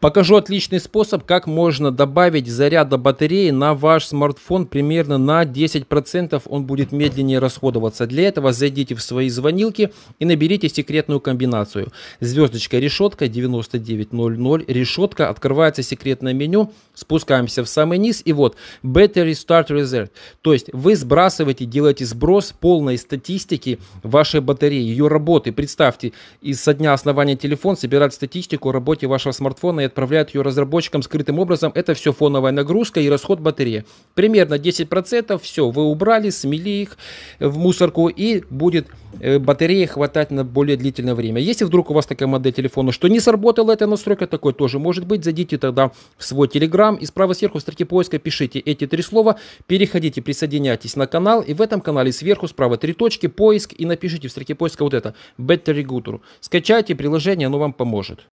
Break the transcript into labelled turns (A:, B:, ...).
A: Покажу отличный способ, как можно добавить заряда батареи на ваш смартфон примерно на 10%. Он будет медленнее расходоваться. Для этого зайдите в свои звонилки и наберите секретную комбинацию. Звездочка решетка 9900 решетка. Открывается секретное меню. Спускаемся в самый низ. И вот Battery Start Reserve. То есть вы сбрасываете, делаете сброс полной статистики вашей батареи, ее работы. Представьте, из со дня основания телефон собирать статистику о работе вашего смартфона отправляют ее разработчикам скрытым образом. Это все фоновая нагрузка и расход батареи. Примерно 10% все, вы убрали, смели их в мусорку и будет э, батареи хватать на более длительное время. Если вдруг у вас такая модель телефона, что не сработала эта настройка, такой тоже может быть, зайдите тогда в свой телеграм и справа сверху в строке поиска пишите эти три слова, переходите, присоединяйтесь на канал и в этом канале сверху справа три точки, поиск и напишите в строке поиска вот это, Battery Guru. Скачайте приложение, оно вам поможет.